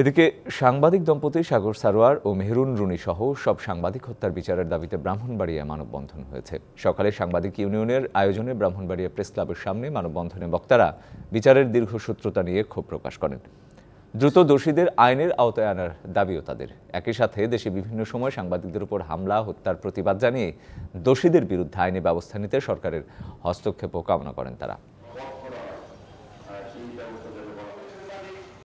এদিকে সাংবাদিক দম্পতি সাগর সারোয়ার ও মেহরুন রুনি সহ সব সাংবাদিক হত্যার বিচারের দাবিতে ব্রাহ্মণবাড়িয়ায় মানববন্ধন হয়েছে সকালে সাংবাদিক ইউনিয়নের আয়োজনে ব্রাহ্মণবাড়িয়া প্রেস ক্লাবের সামনে মানববন্ধনে বক্তারা বিচারের দীর্ঘসূত্রতা নিয়ে ক্ষোভ প্রকাশ করেন দ্রুত দোষীদের আইনের আওতায় আনার দাবিও তাদের একই সাথে দেশে বিভিন্ন সময় সাংবাদিকদের উপর হামলা হত্যার প্রতিবাদ জানিয়ে দোষীদের বিরুদ্ধে আইনি ব্যবস্থা নিতে সরকারের হস্তক্ষেপও কামনা করেন তারা